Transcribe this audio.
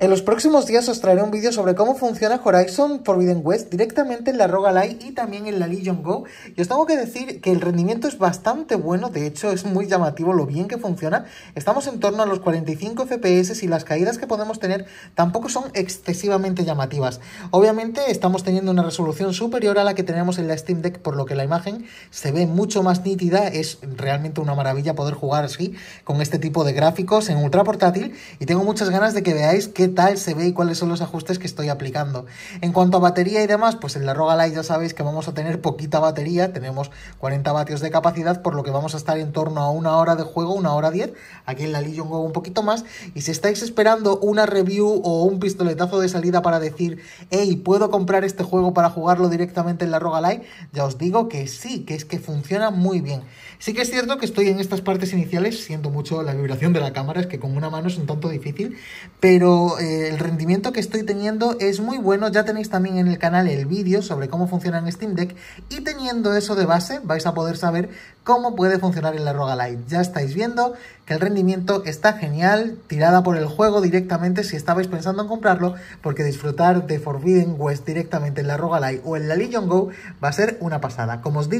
En los próximos días os traeré un vídeo sobre cómo funciona Horizon Forbidden West directamente en la Rogalai y también en la Legion Go. Y os tengo que decir que el rendimiento es bastante bueno, de hecho es muy llamativo lo bien que funciona. Estamos en torno a los 45 FPS y las caídas que podemos tener tampoco son excesivamente llamativas. Obviamente estamos teniendo una resolución superior a la que tenemos en la Steam Deck, por lo que la imagen se ve mucho más nítida. Es realmente una maravilla poder jugar así con este tipo de gráficos en ultra portátil y tengo muchas ganas de que veáis que tal se ve y cuáles son los ajustes que estoy aplicando. En cuanto a batería y demás, pues en la Roga Light ya sabéis que vamos a tener poquita batería, tenemos 40 vatios de capacidad, por lo que vamos a estar en torno a una hora de juego, una hora 10, aquí en la Legion Go un poquito más, y si estáis esperando una review o un pistoletazo de salida para decir, hey, ¿puedo comprar este juego para jugarlo directamente en la Roga Light? Ya os digo que sí, que es que funciona muy bien. Sí que es cierto que estoy en estas partes iniciales, siento mucho la vibración de la cámara, es que con una mano es un tanto difícil, pero eh, el rendimiento que estoy teniendo es muy bueno. Ya tenéis también en el canal el vídeo sobre cómo funciona en Steam Deck y teniendo eso de base vais a poder saber cómo puede funcionar en la Rogalite Ya estáis viendo que el rendimiento está genial, tirada por el juego directamente si estabais pensando en comprarlo, porque disfrutar de Forbidden West directamente en la Rogalite o en la Legion Go va a ser una pasada. Como os digo,